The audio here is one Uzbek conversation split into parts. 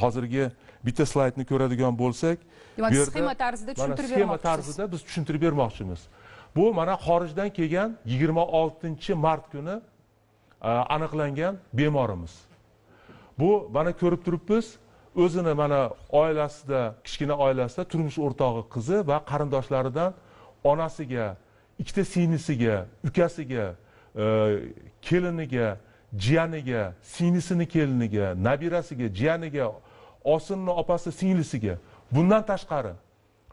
hozirgi bitta slaydni ko'radigan bo'lsak demak sxema tarzida tushuntirib bermoqchimiz sxema tarzida biz tushuntirib bermoqchimiz bu mana xorijdan kelgan yigirma oltinchi mart kuni e, aniqlangan bemorimiz bu mana ko'rib turibmiz o'zini mana oilasida kichkina oilasida turmush o'rtog'i qizi va qarindoshlaridan onasiga ikkita singlisiga ukasiga e, keliniga jiyaniga singlisini keliniga nabirasiga jiyaniga osinni opasi singlisiga bundan tashqari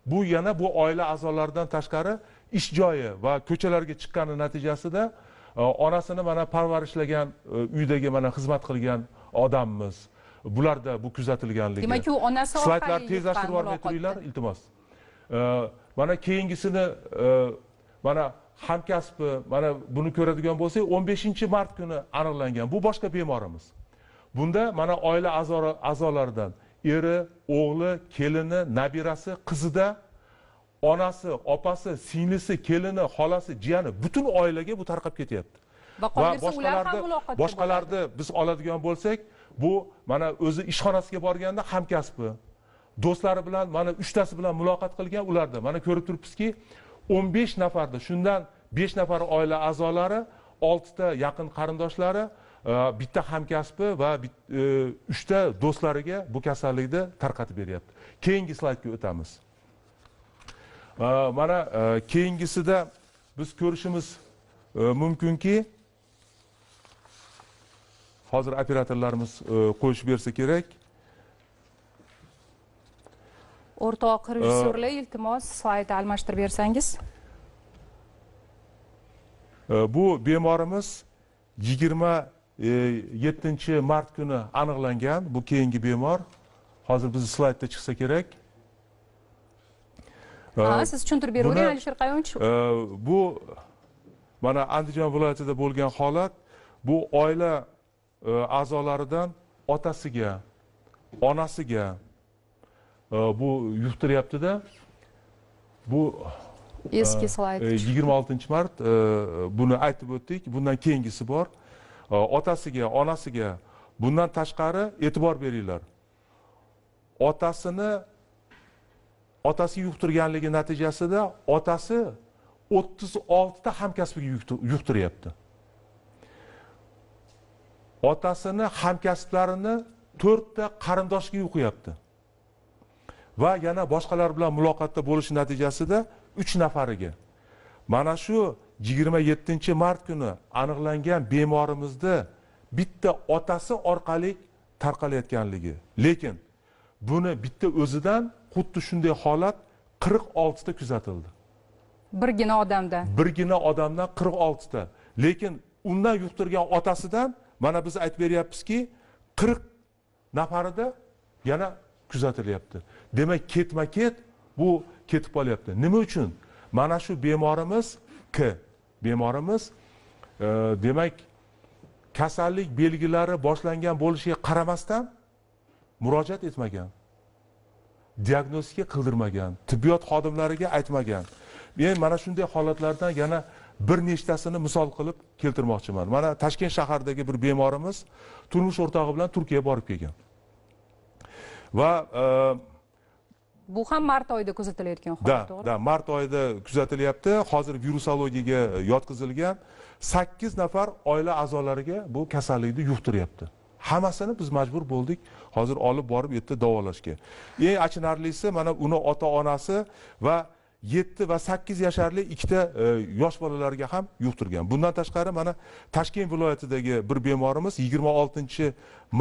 bu yana bu oila a'zolaridan tashqari ish joyi va ko'chalarga chiqqani natijasida e, onasini mana parvarishlagan e, uydagi mana xizmat qilgan odammiz bularda bu kuzatilganligi demak u onasi slaydlarni tezlashtirib yubormay turinglar iltimos e, mana keyingisini mana hamkasbi mana buni ko'radigan bo'lsak o'n beshinchi mart kuni aniqlangan bu boshqa bemorimiz bunda mana oila a'zolaridan eri o'g'li kelini nabirasi qizida onasi opasi singlisi kelini xolasi jiyani butun oilaga bu tarqab ketyapti va boshqalarni boshqalarni biz oladigan bo'lsak bu mana o'zi ishxonasiga borganda hamkasbi do'stlari bilan mana uchtasi bilan muloqot qilgan ularda mana ko'rib turibmizki o'n besh nafarda shundan besh nafar oila a'zolari oltita yaqin qarindoshlari e, bitta hamkasbi va e, uchta do'stlariga bu kasallikni tarqatib beryapti keyingi slaydga o'tamiz e, mana keyingisida biz ko'rishimiz mumkinki hozir operatorlarimiz qo'yishib bersa kerak o'rtoq rejissyorlar iltimos slayd almashtirib bersangiz bu bemorimiz yigirma e, yettinchi mart kuni aniqlangan bu keyingi bemor hozir bizni slaydda chiqsa kerak ha siz tushuntirib beravering alisher qayumich e, bu mana andijon viloyatida bo'lgan holat bu oila e, a'zolaridan otasiga onasiga bu yuqtiryaptida bu eski slayd e, yigirma oltinchi mart e, buni aytib o'tdik bundan keyingisi bor e, otasiga onasiga bundan tashqari e'tibor beringlar otasini otasi yuqtirganligi natijasida otasi o'ttiz oltita hamkasbiga yuqtiryapti otasini hamkasblarini to'rtta qarindoshiga yuqyapti va yana boshqalar bilan muloqotda bo'lish natijasida uch nafariga mana shu yigirma yettinchi mart kuni aniqlangan bemorimizni bitta otasi orqali tarqalayotganligi lekin buni bitta o'zidan xuddi shunday holat qirq oltita kuzatildi birgina odamdan birgina odamdan qirq oltita lekin undan yuqtirgan otasidan mana biz aytib beryapmizki qirq nafarida yana kuzatilyapti demak ketma ket bu ketib qolyapti nima uchun mana shu bemorimiz k bemorimiz e, demak kasallik belgilari boshlangan bo'lishiga qaramasdan murojaat etmagan diagnostika qildirmagan tibbiyot xodimlariga aytmagan men mana shunday holatlardan yana bir nechtasini misol qilib keltirmoqchiman mana toshkent shahardagi bir bemorimiz turmush o'rtog'i bilan turkiyaga borib kelgan va e, bu ham mart oyida kuzatilayotgan holat to'g'rimi ha, mart oyida kuzatilyapti hozir virusologiyaga e, yotqizilgan sakkiz nafar oila a'zolariga bu kasallikni yuqtiryapti hammasini biz majbur bo'ldik hozir olib borib u yerda davolashga eng achinarlisi mana uni ota onasi va yetti va sakkiz yasharli ikkita e, yosh bolalarga ham yuqtirgan bundan tashqari mana toshkent viloyatidagi bir bemorimiz yigirma oltinchi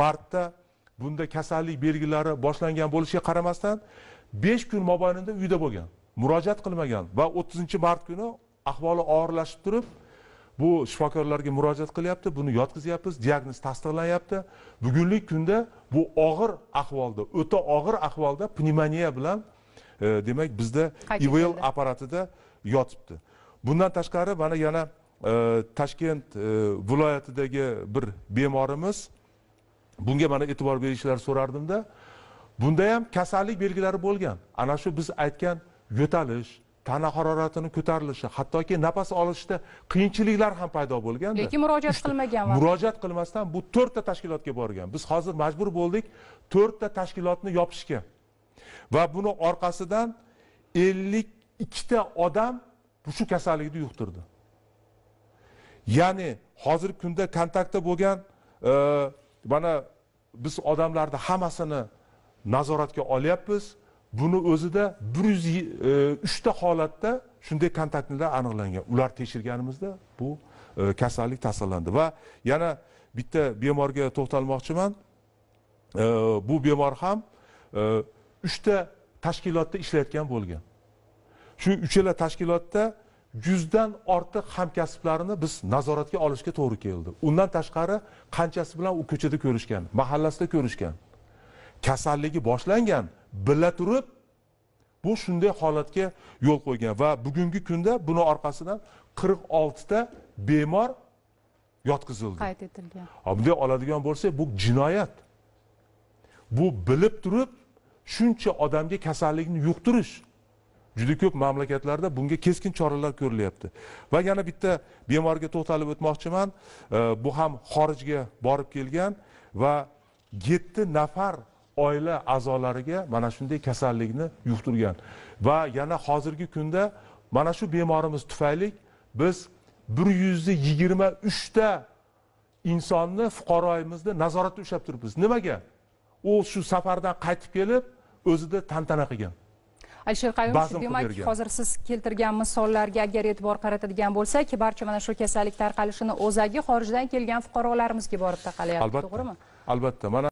martda bunda kasallik belgilari boshlangan bo'lishiga qaramasdan 5 kun mobaynida uyda bo'lgan murojaat qilmagan va 30 mart kuni ahvoli og'irlashib turib bu shifokorlarga murojaat qilyapti buni yotqizyapmiz diagnoz tasdiqlanyapti bugungi kunda bu og'ir ahvolda o'ta og'ir ahvolda pnevmoniya bilan e, demak bizda ivl e apparatida yotibdi bundan tashqari mana yana e, toshkent e, viloyatidagi bir bemorimiz bunga mana e'tibor berishlarini so'rardimda bunda ham kasallik belgilari bo'lgan ana shu biz aytgan yo'talish tana haroratini ko'tarilishi hattoki nafas olishda qiyinchiliklar ham paydo bo'lgan lekin murojaat qilmagan murojaat qilmasdan bu to'rtta tashkilotga borgan biz hozir majbur bo'ldik to'rtta tashkilotni yopishga va buni orqasidan ellik ikkita odam shu kasallikni yuqtirdi ya'ni hozirgi kunda kontaktda bo'lgan e, mana biz odamlarni hammasini nazoratga olyapmiz buni o'zida bir yuz e, uchta holatda shunday kontaktlar aniqlangan ular tekshirganimizda bu e, kasallik tasdiqlandi va yana bitta bemorga to'xtalmoqchiman e, bu bemor ham uchta tashkilotda ishlayotgan bo'lgan shu uchala tashkilotda yuzdan ortiq hamkasblarini biz nazoratga olishga to'g'ri keldi undan tashqari qanchasi bilan u ko'chada ko'rishgan mahallasida ko'rishgan kasalligi boshlangan bila turib bu shunday holatga yo'l qo'ygan va bugungi kunda buni orqasidan qirq oltita bemor yotqizildi qayd etilgan bunday oladigan bo'lsak bu jinoyat bu bilib turib shuncha odamga kasallikni yuqtirish juda ko'p mamlakatlarda bunga keskin choralar ko'rilyapti va yana bitta bemorga to'xtalib o'tmoqchiman bu ham xorijga borib kelgan va yetti nafar oila a'zolariga mana shunday kasallikni yuqtirgan va yana hozirgi kunda mana shu bemorimiz tufayli biz bir yuz yigirma uchta insonni fuqaroyimizni nazoratda ushlab turibmiz nimaga u shu safardan qaytib kelib o'zida tantana qilgan alisher qayumovich demak hozir siz keltirgan misollarga agar e'tibor qaratadigan bo'lsak barcha mana shu kasallik tarqalishini o'zagi xorijdan kelgan fuqarolarimizga borib taqalyapti to'g'rimi albatta mana